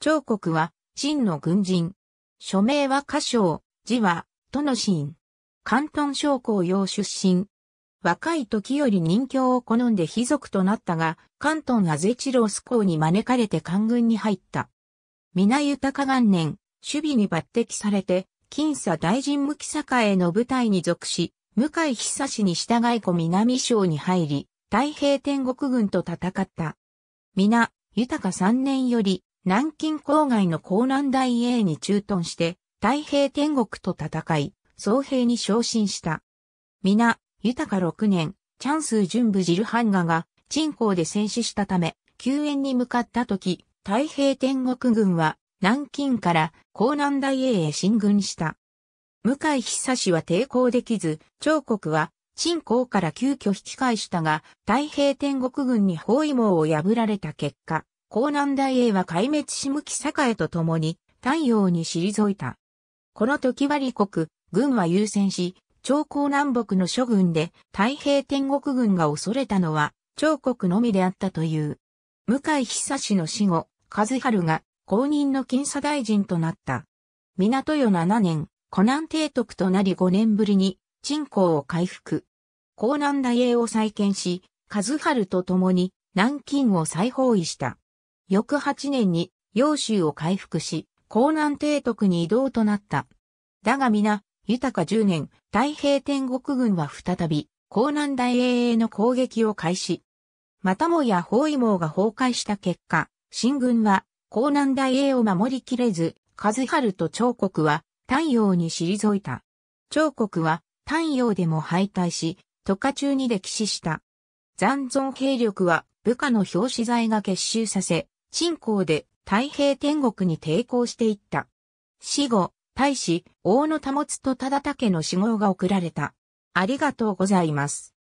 長国は、真の軍人。署名は歌唱、字は、都のン。関東将校用出身。若い時より任教を好んで貴族となったが、関東がゼチロス公に招かれて官軍に入った。皆豊元年、守備に抜擢されて、金佐大臣向坂への部隊に属し、向井久志に従い子南省に入り、太平天国軍と戦った。皆、豊三年より、南京郊外の江南大英に駐屯して、太平天国と戦い、総兵に昇進した。皆、豊か6年、チャンス準部ジルハンガが、鎮江で戦死したため、救援に向かった時、太平天国軍は、南京から江南大英へ進軍した。向井久志は抵抗できず、長国は、鎮江から急遽引き返したが、太平天国軍に包囲網を破られた結果、江南大英は壊滅し向き栄と共に太陽に退いた。この時は李国、軍は優先し、長江南北の諸軍で太平天国軍が恐れたのは長国のみであったという。向井久氏の死後、和春が公認の検査大臣となった。港与7年、湖南提督となり5年ぶりに、鎮江を回復。江南大英を再建し、和春と共に南京を再包囲した。翌8年に、揚州を回復し、江南帝徳に移動となった。だが皆、豊か10年、太平天国軍は再び、江南大英への攻撃を開始。またもや包囲網が崩壊した結果、新軍は、江南大英を守りきれず、和春と長国は、太陽に退いた。長国は、太陽でも敗退し、都下中に歴史した。残存兵力は、部下の表紙材が結集させ、鎮香で太平天国に抵抗していった。死後、大使、大野保と忠武の死後が送られた。ありがとうございます。